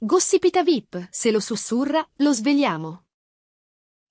Gossipita VIP, se lo sussurra, lo svegliamo.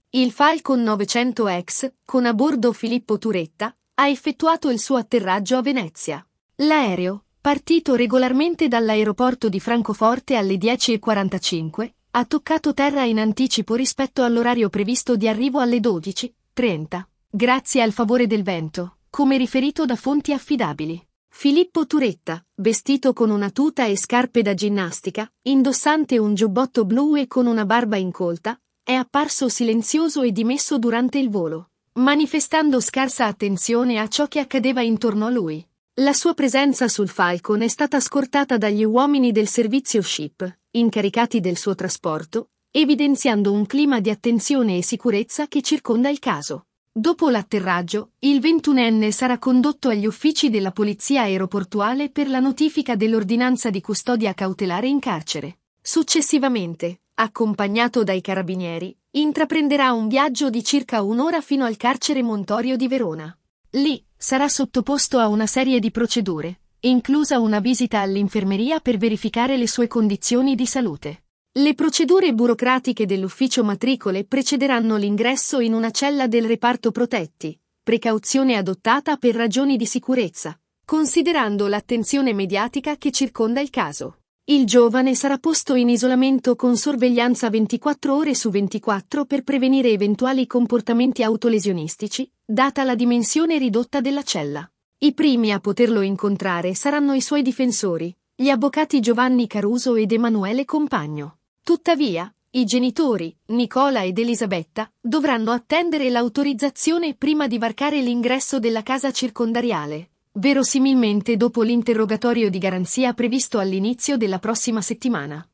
Il Falcon 900X, con a bordo Filippo Turetta, ha effettuato il suo atterraggio a Venezia. L'aereo, partito regolarmente dall'aeroporto di Francoforte alle 10.45, ha toccato terra in anticipo rispetto all'orario previsto di arrivo alle 12.30, grazie al favore del vento, come riferito da fonti affidabili. Filippo Turetta, vestito con una tuta e scarpe da ginnastica, indossante un giubbotto blu e con una barba incolta, è apparso silenzioso e dimesso durante il volo, manifestando scarsa attenzione a ciò che accadeva intorno a lui. La sua presenza sul Falcon è stata scortata dagli uomini del servizio ship, incaricati del suo trasporto, evidenziando un clima di attenzione e sicurezza che circonda il caso. Dopo l'atterraggio, il ventunenne sarà condotto agli uffici della polizia aeroportuale per la notifica dell'ordinanza di custodia cautelare in carcere. Successivamente, accompagnato dai carabinieri, intraprenderà un viaggio di circa un'ora fino al carcere Montorio di Verona. Lì sarà sottoposto a una serie di procedure, inclusa una visita all'infermeria per verificare le sue condizioni di salute. Le procedure burocratiche dell'ufficio matricole precederanno l'ingresso in una cella del reparto protetti, precauzione adottata per ragioni di sicurezza, considerando l'attenzione mediatica che circonda il caso. Il giovane sarà posto in isolamento con sorveglianza 24 ore su 24 per prevenire eventuali comportamenti autolesionistici, data la dimensione ridotta della cella. I primi a poterlo incontrare saranno i suoi difensori, gli avvocati Giovanni Caruso ed Emanuele Compagno. Tuttavia, i genitori, Nicola ed Elisabetta, dovranno attendere l'autorizzazione prima di varcare l'ingresso della casa circondariale, verosimilmente dopo l'interrogatorio di garanzia previsto all'inizio della prossima settimana.